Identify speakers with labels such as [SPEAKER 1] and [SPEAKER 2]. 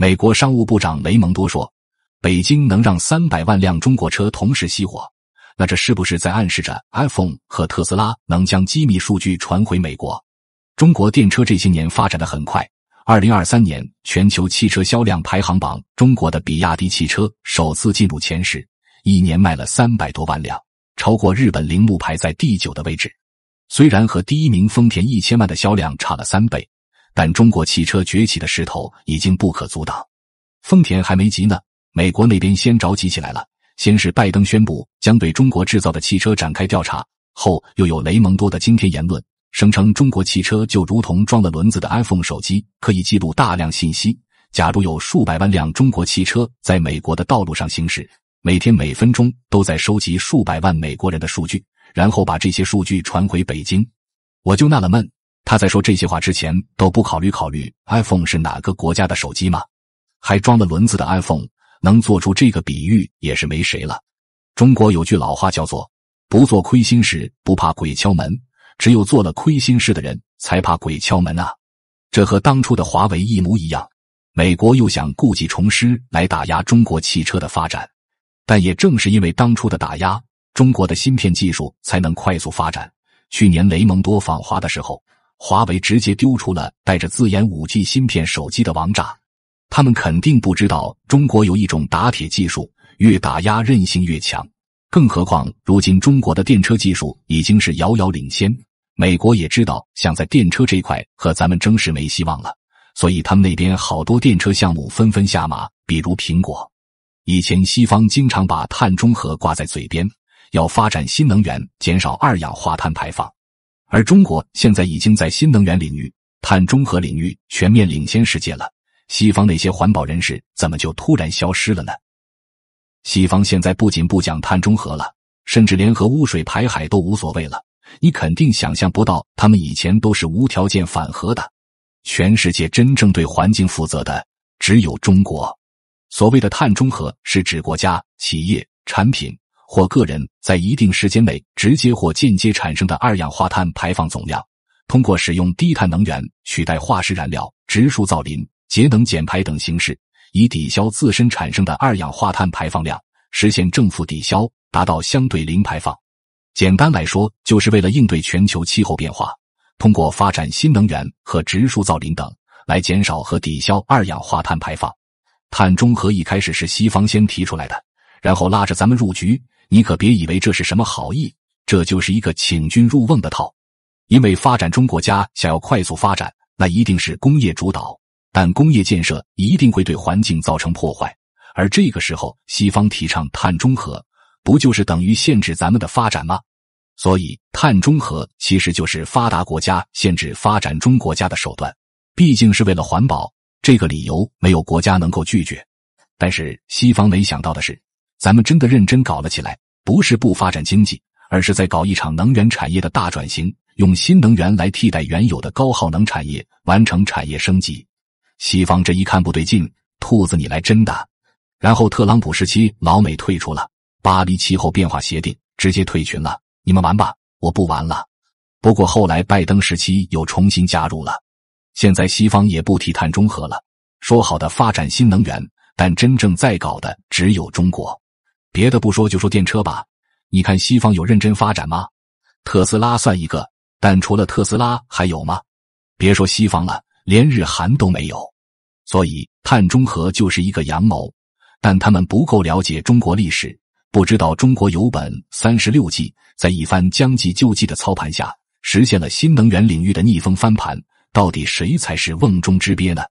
[SPEAKER 1] 美国商务部长雷蒙多说：“北京能让三百万辆中国车同时熄火，那这是不是在暗示着 iPhone 和特斯拉能将机密数据传回美国？”中国电车这些年发展的很快，二零二三年全球汽车销量排行榜，中国的比亚迪汽车首次进入前十，一年卖了三百多万辆，超过日本铃木排在第九的位置，虽然和第一名丰田一千万的销量差了三倍。但中国汽车崛起的势头已经不可阻挡，丰田还没急呢，美国那边先着急起来了。先是拜登宣布将对中国制造的汽车展开调查，后又有雷蒙多的惊天言论，声称中国汽车就如同装了轮子的 iPhone 手机，可以记录大量信息。假如有数百万辆中国汽车在美国的道路上行驶，每天每分钟都在收集数百万美国人的数据，然后把这些数据传回北京，我就纳了闷。他在说这些话之前都不考虑考虑 iPhone 是哪个国家的手机吗？还装了轮子的 iPhone 能做出这个比喻也是没谁了。中国有句老话叫做“不做亏心事，不怕鬼敲门”，只有做了亏心事的人才怕鬼敲门啊！这和当初的华为一模一样，美国又想故技重施来打压中国汽车的发展，但也正是因为当初的打压，中国的芯片技术才能快速发展。去年雷蒙多访华的时候。华为直接丢出了带着自研五 G 芯片手机的王炸，他们肯定不知道中国有一种打铁技术，越打压韧性越强。更何况如今中国的电车技术已经是遥遥领先，美国也知道想在电车这块和咱们争是没希望了，所以他们那边好多电车项目纷纷下马。比如苹果，以前西方经常把碳中和挂在嘴边，要发展新能源，减少二氧化碳排放。而中国现在已经在新能源领域、碳中和领域全面领先世界了。西方那些环保人士怎么就突然消失了呢？西方现在不仅不讲碳中和了，甚至连和污水排海都无所谓了。你肯定想象不到，他们以前都是无条件反核的。全世界真正对环境负责的只有中国。所谓的碳中和是指国家、企业、产品。或个人在一定时间内直接或间接产生的二氧化碳排放总量，通过使用低碳能源取代化石燃料、植树造林、节能减排等形式，以抵消自身产生的二氧化碳排放量，实现正负抵消，达到相对零排放。简单来说，就是为了应对全球气候变化，通过发展新能源和植树造林等，来减少和抵消二氧化碳排放。碳中和一开始是西方先提出来的，然后拉着咱们入局。你可别以为这是什么好意，这就是一个请君入瓮的套。因为发展中国家想要快速发展，那一定是工业主导，但工业建设一定会对环境造成破坏。而这个时候，西方提倡碳中和，不就是等于限制咱们的发展吗？所以，碳中和其实就是发达国家限制发展中国家的手段。毕竟是为了环保，这个理由没有国家能够拒绝。但是，西方没想到的是。咱们真的认真搞了起来，不是不发展经济，而是在搞一场能源产业的大转型，用新能源来替代原有的高耗能产业，完成产业升级。西方这一看不对劲，兔子你来真的。然后特朗普时期，老美退出了巴黎气候变化协定，直接退群了，你们玩吧，我不玩了。不过后来拜登时期又重新加入了。现在西方也不提碳中和了，说好的发展新能源，但真正在搞的只有中国。别的不说，就说电车吧，你看西方有认真发展吗？特斯拉算一个，但除了特斯拉还有吗？别说西方了，连日韩都没有。所以碳中和就是一个阳谋，但他们不够了解中国历史，不知道中国有本三十六计，在一番将计就计的操盘下，实现了新能源领域的逆风翻盘。到底谁才是瓮中之鳖呢？